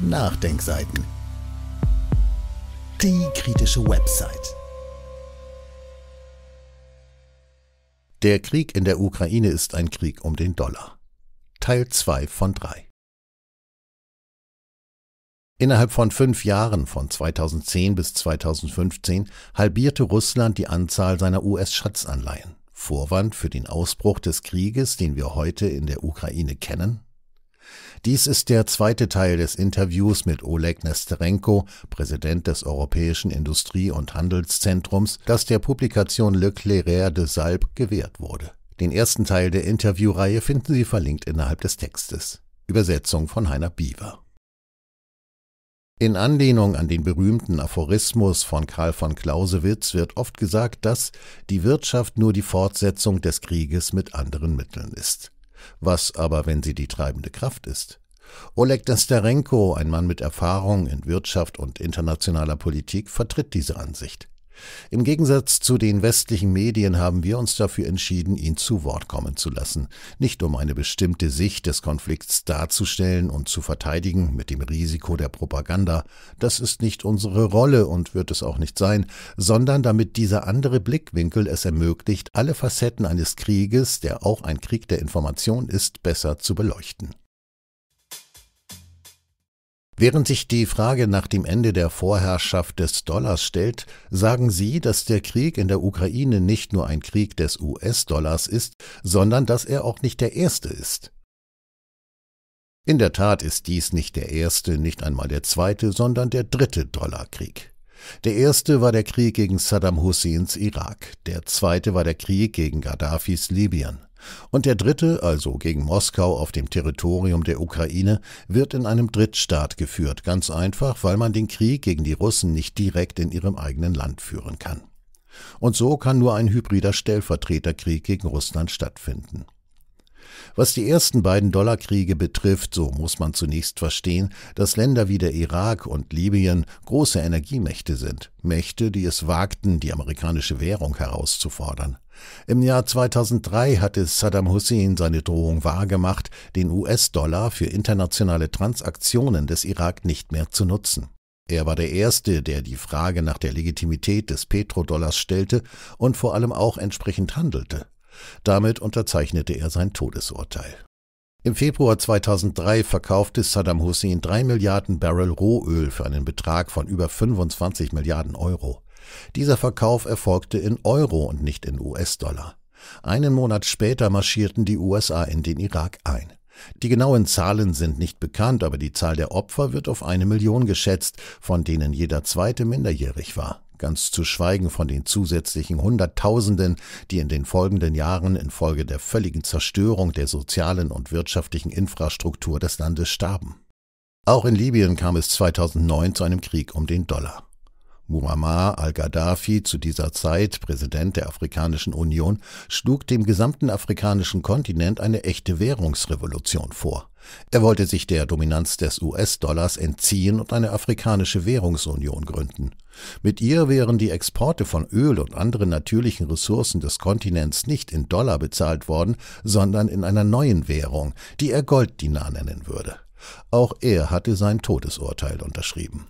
Nachdenkseiten. Die kritische Website. Der Krieg in der Ukraine ist ein Krieg um den Dollar. Teil 2 von 3. Innerhalb von fünf Jahren, von 2010 bis 2015, halbierte Russland die Anzahl seiner US-Schatzanleihen. Vorwand für den Ausbruch des Krieges, den wir heute in der Ukraine kennen, dies ist der zweite Teil des Interviews mit Oleg Nesterenko, Präsident des Europäischen Industrie- und Handelszentrums, das der Publikation Le Clairaire de Salb gewährt wurde. Den ersten Teil der Interviewreihe finden Sie verlinkt innerhalb des Textes. Übersetzung von Heiner Biewer. In Anlehnung an den berühmten Aphorismus von Karl von Clausewitz wird oft gesagt, dass die Wirtschaft nur die Fortsetzung des Krieges mit anderen Mitteln ist. Was aber, wenn sie die treibende Kraft ist? Oleg Nesterenko, ein Mann mit Erfahrung in Wirtschaft und internationaler Politik, vertritt diese Ansicht. Im Gegensatz zu den westlichen Medien haben wir uns dafür entschieden, ihn zu Wort kommen zu lassen, nicht um eine bestimmte Sicht des Konflikts darzustellen und zu verteidigen mit dem Risiko der Propaganda, das ist nicht unsere Rolle und wird es auch nicht sein, sondern damit dieser andere Blickwinkel es ermöglicht, alle Facetten eines Krieges, der auch ein Krieg der Information ist, besser zu beleuchten. Während sich die Frage nach dem Ende der Vorherrschaft des Dollars stellt, sagen Sie, dass der Krieg in der Ukraine nicht nur ein Krieg des US-Dollars ist, sondern dass er auch nicht der erste ist. In der Tat ist dies nicht der erste, nicht einmal der zweite, sondern der dritte Dollarkrieg. Der erste war der Krieg gegen Saddam Husseins Irak, der zweite war der Krieg gegen Gaddafis Libyen. Und der dritte, also gegen Moskau auf dem Territorium der Ukraine, wird in einem Drittstaat geführt, ganz einfach, weil man den Krieg gegen die Russen nicht direkt in ihrem eigenen Land führen kann. Und so kann nur ein hybrider Stellvertreterkrieg gegen Russland stattfinden. Was die ersten beiden Dollarkriege betrifft, so muss man zunächst verstehen, dass Länder wie der Irak und Libyen große Energiemächte sind, Mächte, die es wagten, die amerikanische Währung herauszufordern. Im Jahr 2003 hatte Saddam Hussein seine Drohung wahrgemacht, den US-Dollar für internationale Transaktionen des Irak nicht mehr zu nutzen. Er war der Erste, der die Frage nach der Legitimität des Petrodollars stellte und vor allem auch entsprechend handelte. Damit unterzeichnete er sein Todesurteil. Im Februar 2003 verkaufte Saddam Hussein drei Milliarden Barrel Rohöl für einen Betrag von über 25 Milliarden Euro. Dieser Verkauf erfolgte in Euro und nicht in US-Dollar. Einen Monat später marschierten die USA in den Irak ein. Die genauen Zahlen sind nicht bekannt, aber die Zahl der Opfer wird auf eine Million geschätzt, von denen jeder zweite minderjährig war. Ganz zu schweigen von den zusätzlichen Hunderttausenden, die in den folgenden Jahren infolge der völligen Zerstörung der sozialen und wirtschaftlichen Infrastruktur des Landes starben. Auch in Libyen kam es 2009 zu einem Krieg um den Dollar. Muammar al-Gaddafi, zu dieser Zeit Präsident der Afrikanischen Union, schlug dem gesamten afrikanischen Kontinent eine echte Währungsrevolution vor. Er wollte sich der Dominanz des US-Dollars entziehen und eine afrikanische Währungsunion gründen. Mit ihr wären die Exporte von Öl und anderen natürlichen Ressourcen des Kontinents nicht in Dollar bezahlt worden, sondern in einer neuen Währung, die er Golddinar nennen würde. Auch er hatte sein Todesurteil unterschrieben.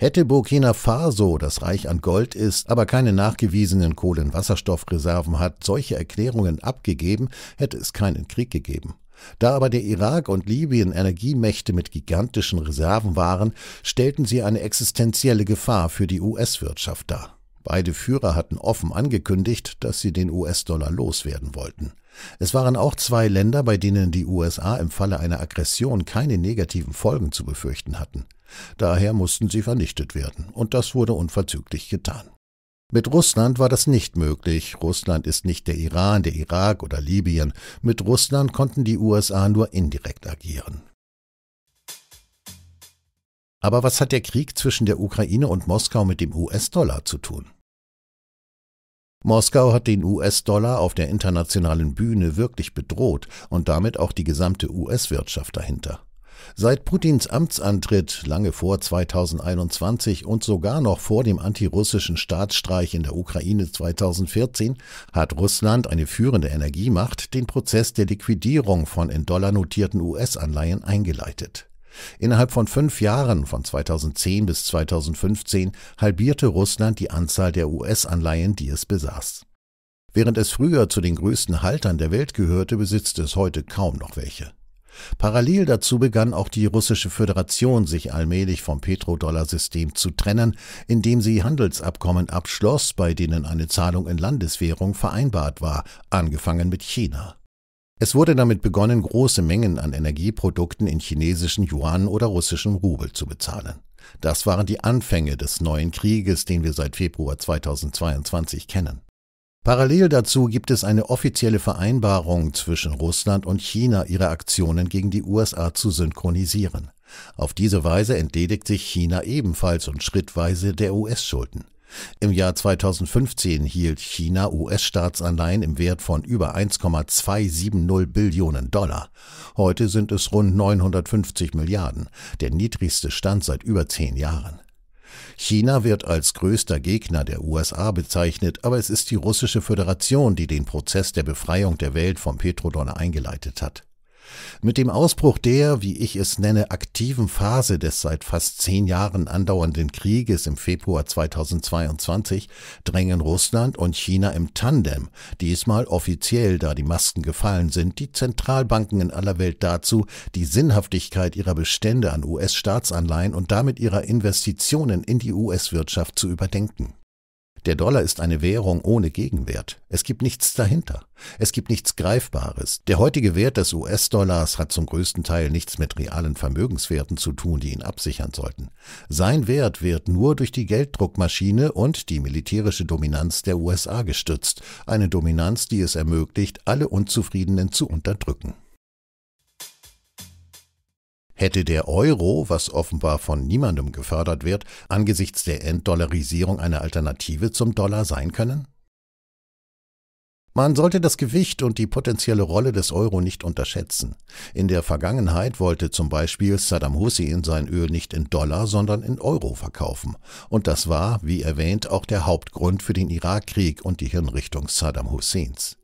Hätte Burkina Faso, das reich an Gold ist, aber keine nachgewiesenen Kohlenwasserstoffreserven hat, solche Erklärungen abgegeben, hätte es keinen Krieg gegeben. Da aber der Irak und Libyen Energiemächte mit gigantischen Reserven waren, stellten sie eine existenzielle Gefahr für die US-Wirtschaft dar. Beide Führer hatten offen angekündigt, dass sie den US-Dollar loswerden wollten. Es waren auch zwei Länder, bei denen die USA im Falle einer Aggression keine negativen Folgen zu befürchten hatten. Daher mussten sie vernichtet werden, und das wurde unverzüglich getan. Mit Russland war das nicht möglich. Russland ist nicht der Iran, der Irak oder Libyen. Mit Russland konnten die USA nur indirekt agieren. Aber was hat der Krieg zwischen der Ukraine und Moskau mit dem US-Dollar zu tun? Moskau hat den US-Dollar auf der internationalen Bühne wirklich bedroht und damit auch die gesamte US-Wirtschaft dahinter. Seit Putins Amtsantritt lange vor 2021 und sogar noch vor dem antirussischen Staatsstreich in der Ukraine 2014 hat Russland, eine führende Energiemacht, den Prozess der Liquidierung von in Dollar notierten US-Anleihen eingeleitet. Innerhalb von fünf Jahren, von 2010 bis 2015, halbierte Russland die Anzahl der US-Anleihen, die es besaß. Während es früher zu den größten Haltern der Welt gehörte, besitzt es heute kaum noch welche. Parallel dazu begann auch die Russische Föderation sich allmählich vom Petrodollar-System zu trennen, indem sie Handelsabkommen abschloss, bei denen eine Zahlung in Landeswährung vereinbart war, angefangen mit China. Es wurde damit begonnen, große Mengen an Energieprodukten in chinesischen Yuan oder russischen Rubel zu bezahlen. Das waren die Anfänge des neuen Krieges, den wir seit Februar 2022 kennen. Parallel dazu gibt es eine offizielle Vereinbarung zwischen Russland und China, ihre Aktionen gegen die USA zu synchronisieren. Auf diese Weise entledigt sich China ebenfalls und schrittweise der US-Schulden. Im Jahr 2015 hielt China US-Staatsanleihen im Wert von über 1,270 Billionen Dollar. Heute sind es rund 950 Milliarden, der niedrigste Stand seit über zehn Jahren. China wird als größter Gegner der USA bezeichnet, aber es ist die Russische Föderation, die den Prozess der Befreiung der Welt vom Petrodollar eingeleitet hat. Mit dem Ausbruch der, wie ich es nenne, aktiven Phase des seit fast zehn Jahren andauernden Krieges im Februar 2022 drängen Russland und China im Tandem, diesmal offiziell, da die Masken gefallen sind, die Zentralbanken in aller Welt dazu, die Sinnhaftigkeit ihrer Bestände an US-Staatsanleihen und damit ihrer Investitionen in die US-Wirtschaft zu überdenken. Der Dollar ist eine Währung ohne Gegenwert. Es gibt nichts dahinter. Es gibt nichts Greifbares. Der heutige Wert des US-Dollars hat zum größten Teil nichts mit realen Vermögenswerten zu tun, die ihn absichern sollten. Sein Wert wird nur durch die Gelddruckmaschine und die militärische Dominanz der USA gestützt. Eine Dominanz, die es ermöglicht, alle Unzufriedenen zu unterdrücken. Hätte der Euro, was offenbar von niemandem gefördert wird, angesichts der Enddollarisierung eine Alternative zum Dollar sein können? Man sollte das Gewicht und die potenzielle Rolle des Euro nicht unterschätzen. In der Vergangenheit wollte zum Beispiel Saddam Hussein sein Öl nicht in Dollar, sondern in Euro verkaufen. Und das war, wie erwähnt, auch der Hauptgrund für den Irakkrieg und die Hirnrichtung Saddam Husseins.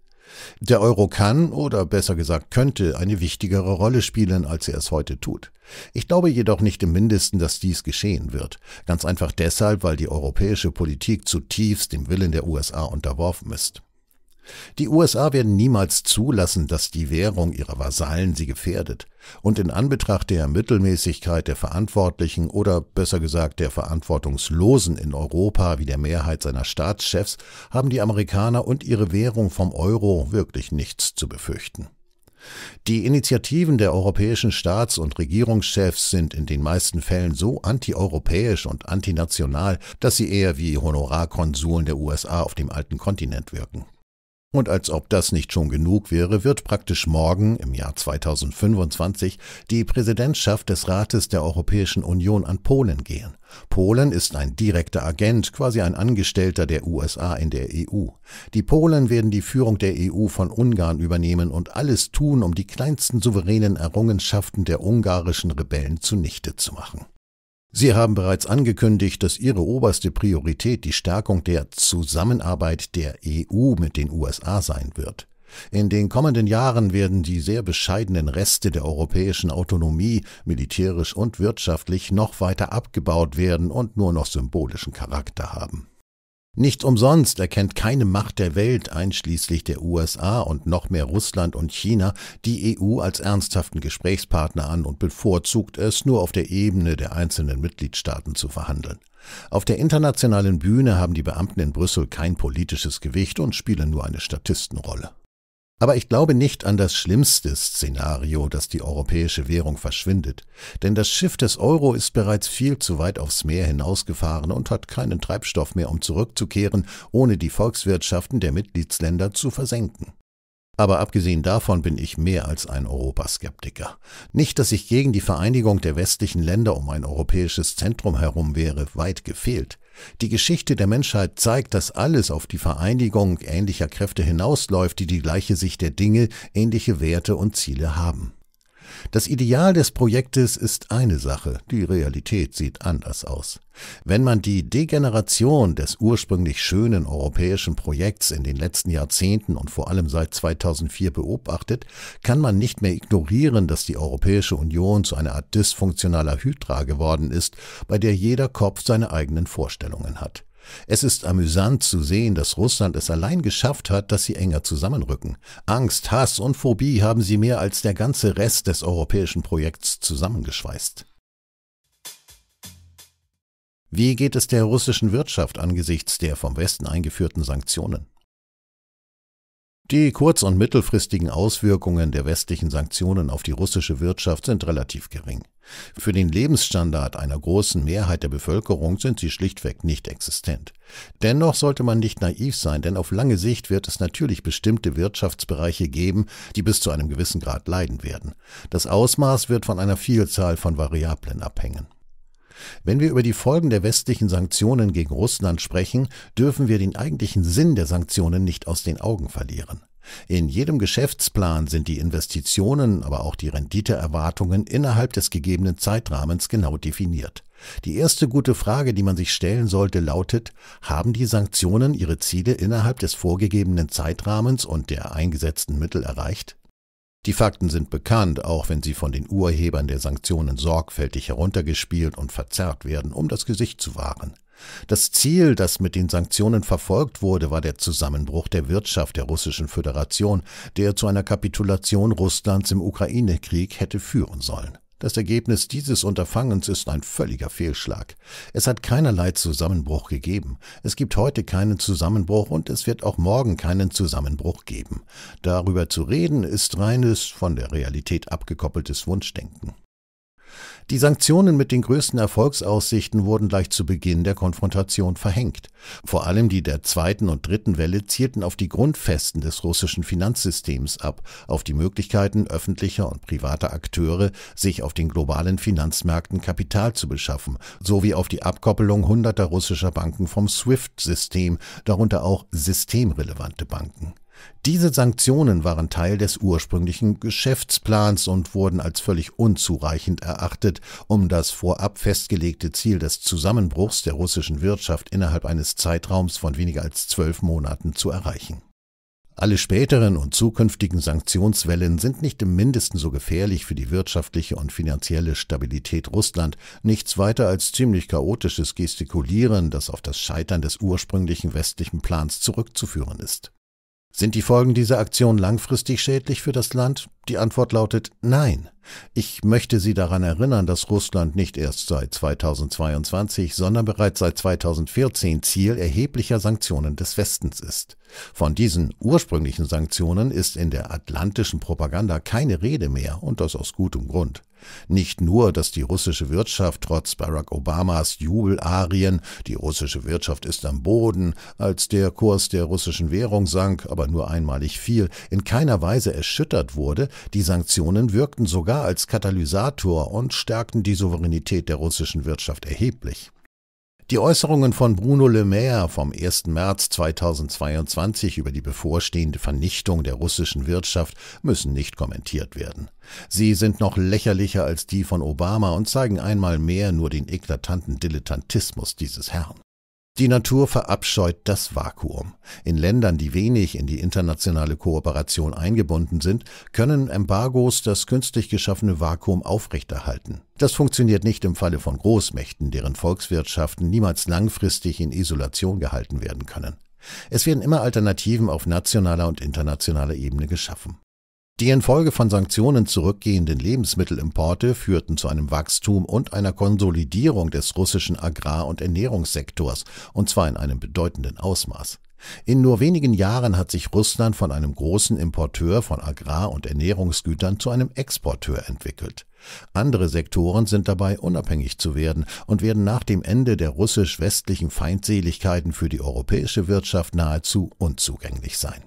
Der Euro kann oder besser gesagt könnte eine wichtigere Rolle spielen, als er es heute tut. Ich glaube jedoch nicht im mindesten, dass dies geschehen wird. Ganz einfach deshalb, weil die europäische Politik zutiefst dem Willen der USA unterworfen ist. Die USA werden niemals zulassen, dass die Währung ihrer Vasallen sie gefährdet. Und in Anbetracht der Mittelmäßigkeit der Verantwortlichen oder besser gesagt der Verantwortungslosen in Europa wie der Mehrheit seiner Staatschefs haben die Amerikaner und ihre Währung vom Euro wirklich nichts zu befürchten. Die Initiativen der europäischen Staats- und Regierungschefs sind in den meisten Fällen so antieuropäisch und antinational, dass sie eher wie Honorarkonsuln der USA auf dem alten Kontinent wirken. Und als ob das nicht schon genug wäre, wird praktisch morgen im Jahr 2025 die Präsidentschaft des Rates der Europäischen Union an Polen gehen. Polen ist ein direkter Agent, quasi ein Angestellter der USA in der EU. Die Polen werden die Führung der EU von Ungarn übernehmen und alles tun, um die kleinsten souveränen Errungenschaften der ungarischen Rebellen zunichte zu machen. Sie haben bereits angekündigt, dass Ihre oberste Priorität die Stärkung der Zusammenarbeit der EU mit den USA sein wird. In den kommenden Jahren werden die sehr bescheidenen Reste der europäischen Autonomie militärisch und wirtschaftlich noch weiter abgebaut werden und nur noch symbolischen Charakter haben. Nicht umsonst erkennt keine Macht der Welt, einschließlich der USA und noch mehr Russland und China, die EU als ernsthaften Gesprächspartner an und bevorzugt es, nur auf der Ebene der einzelnen Mitgliedstaaten zu verhandeln. Auf der internationalen Bühne haben die Beamten in Brüssel kein politisches Gewicht und spielen nur eine Statistenrolle. Aber ich glaube nicht an das schlimmste Szenario, dass die europäische Währung verschwindet, denn das Schiff des Euro ist bereits viel zu weit aufs Meer hinausgefahren und hat keinen Treibstoff mehr, um zurückzukehren, ohne die Volkswirtschaften der Mitgliedsländer zu versenken. Aber abgesehen davon bin ich mehr als ein Europaskeptiker. Nicht, dass ich gegen die Vereinigung der westlichen Länder um ein europäisches Zentrum herum wäre, weit gefehlt. Die Geschichte der Menschheit zeigt, dass alles auf die Vereinigung ähnlicher Kräfte hinausläuft, die die gleiche Sicht der Dinge, ähnliche Werte und Ziele haben. Das Ideal des Projektes ist eine Sache, die Realität sieht anders aus. Wenn man die Degeneration des ursprünglich schönen europäischen Projekts in den letzten Jahrzehnten und vor allem seit 2004 beobachtet, kann man nicht mehr ignorieren, dass die Europäische Union zu einer Art dysfunktionaler Hydra geworden ist, bei der jeder Kopf seine eigenen Vorstellungen hat. Es ist amüsant zu sehen, dass Russland es allein geschafft hat, dass sie enger zusammenrücken. Angst, Hass und Phobie haben sie mehr als der ganze Rest des europäischen Projekts zusammengeschweißt. Wie geht es der russischen Wirtschaft angesichts der vom Westen eingeführten Sanktionen? Die kurz- und mittelfristigen Auswirkungen der westlichen Sanktionen auf die russische Wirtschaft sind relativ gering. Für den Lebensstandard einer großen Mehrheit der Bevölkerung sind sie schlichtweg nicht existent. Dennoch sollte man nicht naiv sein, denn auf lange Sicht wird es natürlich bestimmte Wirtschaftsbereiche geben, die bis zu einem gewissen Grad leiden werden. Das Ausmaß wird von einer Vielzahl von Variablen abhängen. Wenn wir über die Folgen der westlichen Sanktionen gegen Russland sprechen, dürfen wir den eigentlichen Sinn der Sanktionen nicht aus den Augen verlieren. In jedem Geschäftsplan sind die Investitionen, aber auch die Renditeerwartungen innerhalb des gegebenen Zeitrahmens genau definiert. Die erste gute Frage, die man sich stellen sollte, lautet, haben die Sanktionen ihre Ziele innerhalb des vorgegebenen Zeitrahmens und der eingesetzten Mittel erreicht? Die Fakten sind bekannt, auch wenn sie von den Urhebern der Sanktionen sorgfältig heruntergespielt und verzerrt werden, um das Gesicht zu wahren. Das Ziel, das mit den Sanktionen verfolgt wurde, war der Zusammenbruch der Wirtschaft der Russischen Föderation, der zu einer Kapitulation Russlands im Ukraine-Krieg hätte führen sollen. Das Ergebnis dieses Unterfangens ist ein völliger Fehlschlag. Es hat keinerlei Zusammenbruch gegeben. Es gibt heute keinen Zusammenbruch und es wird auch morgen keinen Zusammenbruch geben. Darüber zu reden ist reines, von der Realität abgekoppeltes Wunschdenken. Die Sanktionen mit den größten Erfolgsaussichten wurden gleich zu Beginn der Konfrontation verhängt. Vor allem die der zweiten und dritten Welle zielten auf die Grundfesten des russischen Finanzsystems ab, auf die Möglichkeiten öffentlicher und privater Akteure, sich auf den globalen Finanzmärkten Kapital zu beschaffen, sowie auf die Abkoppelung hunderter russischer Banken vom SWIFT-System, darunter auch systemrelevante Banken. Diese Sanktionen waren Teil des ursprünglichen Geschäftsplans und wurden als völlig unzureichend erachtet, um das vorab festgelegte Ziel des Zusammenbruchs der russischen Wirtschaft innerhalb eines Zeitraums von weniger als zwölf Monaten zu erreichen. Alle späteren und zukünftigen Sanktionswellen sind nicht im mindesten so gefährlich für die wirtschaftliche und finanzielle Stabilität Russland, nichts weiter als ziemlich chaotisches Gestikulieren, das auf das Scheitern des ursprünglichen westlichen Plans zurückzuführen ist. Sind die Folgen dieser Aktion langfristig schädlich für das Land? Die Antwort lautet Nein. Ich möchte Sie daran erinnern, dass Russland nicht erst seit 2022, sondern bereits seit 2014 Ziel erheblicher Sanktionen des Westens ist. Von diesen ursprünglichen Sanktionen ist in der atlantischen Propaganda keine Rede mehr und das aus gutem Grund. Nicht nur, dass die russische Wirtschaft trotz Barack Obamas Jubelarien, die russische Wirtschaft ist am Boden, als der Kurs der russischen Währung sank, aber nur einmalig fiel, in keiner Weise erschüttert wurde, die Sanktionen wirkten sogar als Katalysator und stärkten die Souveränität der russischen Wirtschaft erheblich. Die Äußerungen von Bruno Le Maire vom 1. März 2022 über die bevorstehende Vernichtung der russischen Wirtschaft müssen nicht kommentiert werden. Sie sind noch lächerlicher als die von Obama und zeigen einmal mehr nur den eklatanten Dilettantismus dieses Herrn. Die Natur verabscheut das Vakuum. In Ländern, die wenig in die internationale Kooperation eingebunden sind, können Embargos das künstlich geschaffene Vakuum aufrechterhalten. Das funktioniert nicht im Falle von Großmächten, deren Volkswirtschaften niemals langfristig in Isolation gehalten werden können. Es werden immer Alternativen auf nationaler und internationaler Ebene geschaffen. Die infolge von Sanktionen zurückgehenden Lebensmittelimporte führten zu einem Wachstum und einer Konsolidierung des russischen Agrar- und Ernährungssektors, und zwar in einem bedeutenden Ausmaß. In nur wenigen Jahren hat sich Russland von einem großen Importeur von Agrar- und Ernährungsgütern zu einem Exporteur entwickelt. Andere Sektoren sind dabei unabhängig zu werden und werden nach dem Ende der russisch-westlichen Feindseligkeiten für die europäische Wirtschaft nahezu unzugänglich sein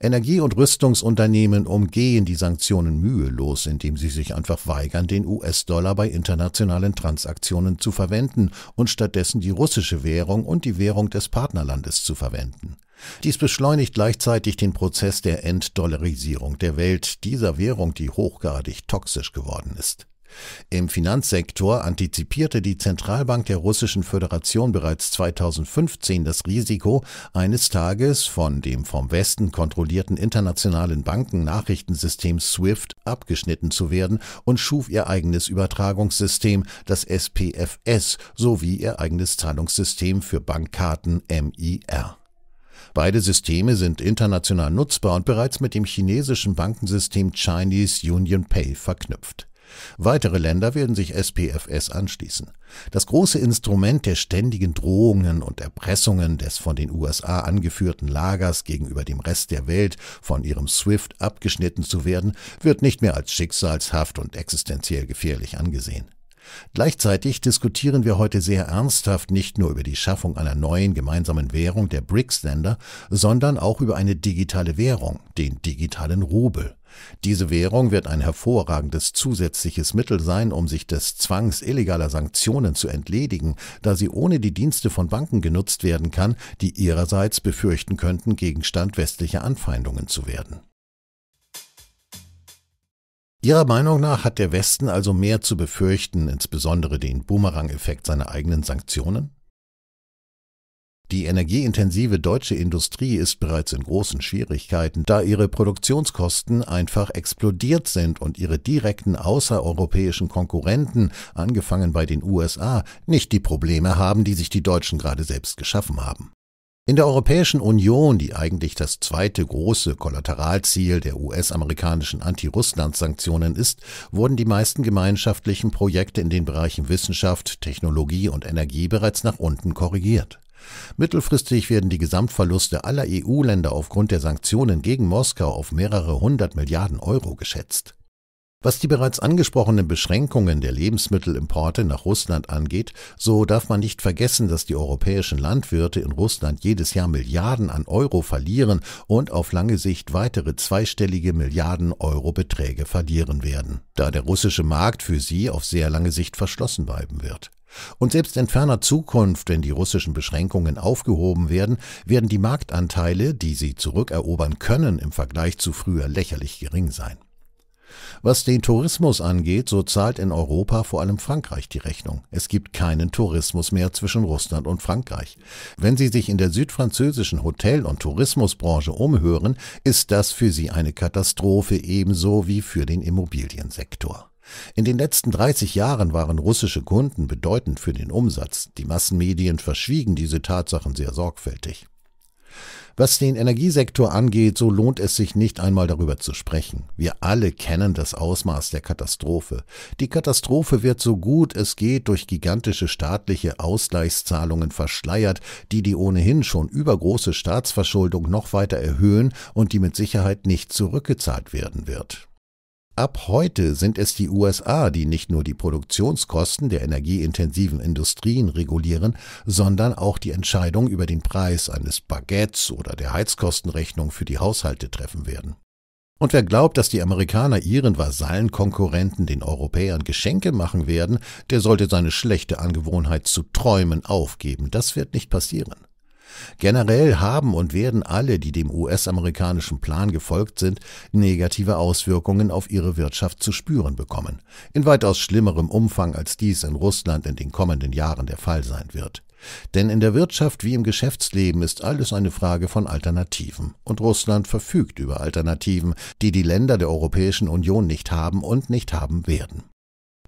Energie- und Rüstungsunternehmen umgehen die Sanktionen mühelos, indem sie sich einfach weigern, den US-Dollar bei internationalen Transaktionen zu verwenden und stattdessen die russische Währung und die Währung des Partnerlandes zu verwenden. Dies beschleunigt gleichzeitig den Prozess der Entdollarisierung der Welt, dieser Währung, die hochgradig toxisch geworden ist. Im Finanzsektor antizipierte die Zentralbank der Russischen Föderation bereits 2015 das Risiko, eines Tages von dem vom Westen kontrollierten internationalen Banken-Nachrichtensystem SWIFT abgeschnitten zu werden und schuf ihr eigenes Übertragungssystem, das SPFS, sowie ihr eigenes Zahlungssystem für Bankkarten MIR. Beide Systeme sind international nutzbar und bereits mit dem chinesischen Bankensystem Chinese Union Pay verknüpft. Weitere Länder werden sich SPFS anschließen. Das große Instrument der ständigen Drohungen und Erpressungen des von den USA angeführten Lagers gegenüber dem Rest der Welt, von ihrem SWIFT abgeschnitten zu werden, wird nicht mehr als schicksalshaft und existenziell gefährlich angesehen. Gleichzeitig diskutieren wir heute sehr ernsthaft nicht nur über die Schaffung einer neuen gemeinsamen Währung der BRICS-Länder, sondern auch über eine digitale Währung, den digitalen Rubel. Diese Währung wird ein hervorragendes zusätzliches Mittel sein, um sich des Zwangs illegaler Sanktionen zu entledigen, da sie ohne die Dienste von Banken genutzt werden kann, die ihrerseits befürchten könnten, Gegenstand westlicher Anfeindungen zu werden. Ihrer Meinung nach hat der Westen also mehr zu befürchten, insbesondere den Boomerang-Effekt seiner eigenen Sanktionen? Die energieintensive deutsche Industrie ist bereits in großen Schwierigkeiten, da ihre Produktionskosten einfach explodiert sind und ihre direkten außereuropäischen Konkurrenten, angefangen bei den USA, nicht die Probleme haben, die sich die Deutschen gerade selbst geschaffen haben. In der Europäischen Union, die eigentlich das zweite große Kollateralziel der US-amerikanischen Anti-Russland-Sanktionen ist, wurden die meisten gemeinschaftlichen Projekte in den Bereichen Wissenschaft, Technologie und Energie bereits nach unten korrigiert. Mittelfristig werden die Gesamtverluste aller EU-Länder aufgrund der Sanktionen gegen Moskau auf mehrere hundert Milliarden Euro geschätzt. Was die bereits angesprochenen Beschränkungen der Lebensmittelimporte nach Russland angeht, so darf man nicht vergessen, dass die europäischen Landwirte in Russland jedes Jahr Milliarden an Euro verlieren und auf lange Sicht weitere zweistellige Milliarden Euro Beträge verlieren werden, da der russische Markt für sie auf sehr lange Sicht verschlossen bleiben wird. Und selbst in ferner Zukunft, wenn die russischen Beschränkungen aufgehoben werden, werden die Marktanteile, die sie zurückerobern können, im Vergleich zu früher lächerlich gering sein. Was den Tourismus angeht, so zahlt in Europa vor allem Frankreich die Rechnung. Es gibt keinen Tourismus mehr zwischen Russland und Frankreich. Wenn Sie sich in der südfranzösischen Hotel- und Tourismusbranche umhören, ist das für Sie eine Katastrophe ebenso wie für den Immobiliensektor. In den letzten 30 Jahren waren russische Kunden bedeutend für den Umsatz. Die Massenmedien verschwiegen diese Tatsachen sehr sorgfältig. Was den Energiesektor angeht, so lohnt es sich nicht einmal darüber zu sprechen. Wir alle kennen das Ausmaß der Katastrophe. Die Katastrophe wird so gut es geht durch gigantische staatliche Ausgleichszahlungen verschleiert, die die ohnehin schon übergroße Staatsverschuldung noch weiter erhöhen und die mit Sicherheit nicht zurückgezahlt werden wird. Ab heute sind es die USA, die nicht nur die Produktionskosten der energieintensiven Industrien regulieren, sondern auch die Entscheidung über den Preis eines Baguettes oder der Heizkostenrechnung für die Haushalte treffen werden. Und wer glaubt, dass die Amerikaner ihren Vasallenkonkurrenten den Europäern Geschenke machen werden, der sollte seine schlechte Angewohnheit zu träumen aufgeben. Das wird nicht passieren. Generell haben und werden alle, die dem US-amerikanischen Plan gefolgt sind, negative Auswirkungen auf ihre Wirtschaft zu spüren bekommen, in weitaus schlimmerem Umfang als dies in Russland in den kommenden Jahren der Fall sein wird. Denn in der Wirtschaft wie im Geschäftsleben ist alles eine Frage von Alternativen, und Russland verfügt über Alternativen, die die Länder der Europäischen Union nicht haben und nicht haben werden.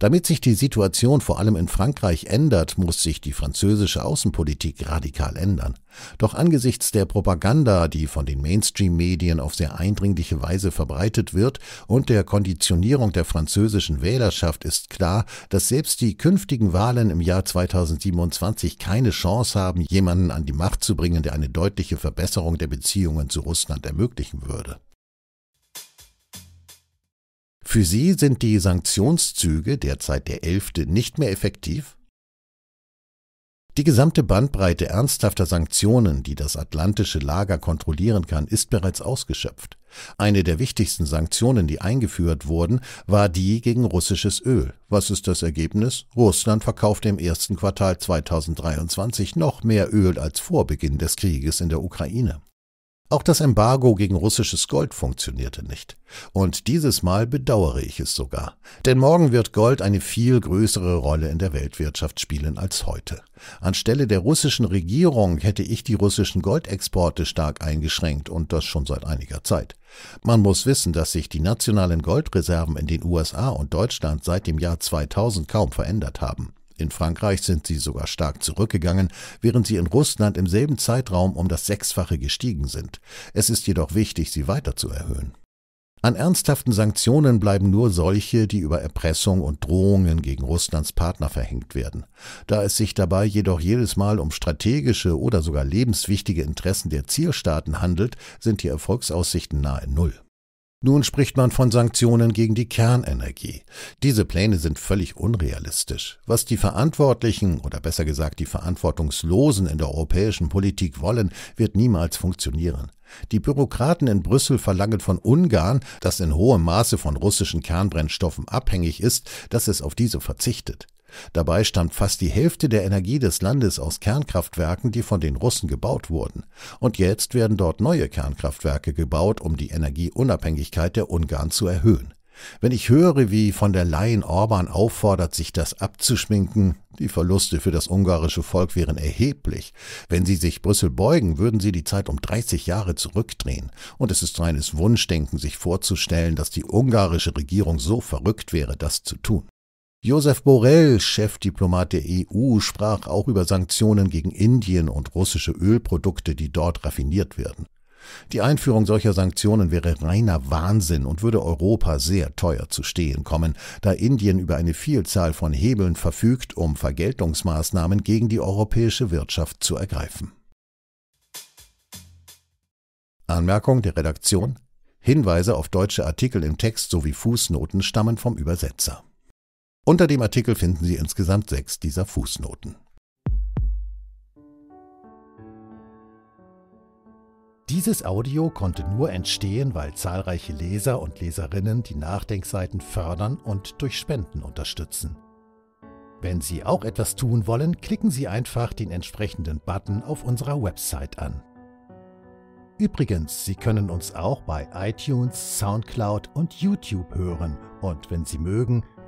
Damit sich die Situation vor allem in Frankreich ändert, muss sich die französische Außenpolitik radikal ändern. Doch angesichts der Propaganda, die von den Mainstream-Medien auf sehr eindringliche Weise verbreitet wird, und der Konditionierung der französischen Wählerschaft ist klar, dass selbst die künftigen Wahlen im Jahr 2027 keine Chance haben, jemanden an die Macht zu bringen, der eine deutliche Verbesserung der Beziehungen zu Russland ermöglichen würde. Für Sie sind die Sanktionszüge derzeit der 11. nicht mehr effektiv? Die gesamte Bandbreite ernsthafter Sanktionen, die das atlantische Lager kontrollieren kann, ist bereits ausgeschöpft. Eine der wichtigsten Sanktionen, die eingeführt wurden, war die gegen russisches Öl. Was ist das Ergebnis? Russland verkaufte im ersten Quartal 2023 noch mehr Öl als vor Beginn des Krieges in der Ukraine. Auch das Embargo gegen russisches Gold funktionierte nicht. Und dieses Mal bedauere ich es sogar. Denn morgen wird Gold eine viel größere Rolle in der Weltwirtschaft spielen als heute. Anstelle der russischen Regierung hätte ich die russischen Goldexporte stark eingeschränkt und das schon seit einiger Zeit. Man muss wissen, dass sich die nationalen Goldreserven in den USA und Deutschland seit dem Jahr 2000 kaum verändert haben. In Frankreich sind sie sogar stark zurückgegangen, während sie in Russland im selben Zeitraum um das Sechsfache gestiegen sind. Es ist jedoch wichtig, sie weiter zu erhöhen. An ernsthaften Sanktionen bleiben nur solche, die über Erpressung und Drohungen gegen Russlands Partner verhängt werden. Da es sich dabei jedoch jedes Mal um strategische oder sogar lebenswichtige Interessen der Zielstaaten handelt, sind die Erfolgsaussichten nahe Null. Nun spricht man von Sanktionen gegen die Kernenergie. Diese Pläne sind völlig unrealistisch. Was die Verantwortlichen oder besser gesagt die Verantwortungslosen in der europäischen Politik wollen, wird niemals funktionieren. Die Bürokraten in Brüssel verlangen von Ungarn, das in hohem Maße von russischen Kernbrennstoffen abhängig ist, dass es auf diese verzichtet. Dabei stammt fast die Hälfte der Energie des Landes aus Kernkraftwerken, die von den Russen gebaut wurden. Und jetzt werden dort neue Kernkraftwerke gebaut, um die Energieunabhängigkeit der Ungarn zu erhöhen. Wenn ich höre, wie von der Laien Orban auffordert, sich das abzuschminken, die Verluste für das ungarische Volk wären erheblich. Wenn sie sich Brüssel beugen, würden sie die Zeit um 30 Jahre zurückdrehen. Und es ist reines Wunschdenken, sich vorzustellen, dass die ungarische Regierung so verrückt wäre, das zu tun. Josef Borrell, Chefdiplomat der EU, sprach auch über Sanktionen gegen Indien und russische Ölprodukte, die dort raffiniert werden. Die Einführung solcher Sanktionen wäre reiner Wahnsinn und würde Europa sehr teuer zu stehen kommen, da Indien über eine Vielzahl von Hebeln verfügt, um Vergeltungsmaßnahmen gegen die europäische Wirtschaft zu ergreifen. Anmerkung der Redaktion Hinweise auf deutsche Artikel im Text sowie Fußnoten stammen vom Übersetzer. Unter dem Artikel finden Sie insgesamt sechs dieser Fußnoten. Dieses Audio konnte nur entstehen, weil zahlreiche Leser und Leserinnen die Nachdenkseiten fördern und durch Spenden unterstützen. Wenn Sie auch etwas tun wollen, klicken Sie einfach den entsprechenden Button auf unserer Website an. Übrigens, Sie können uns auch bei iTunes, SoundCloud und YouTube hören und wenn Sie mögen,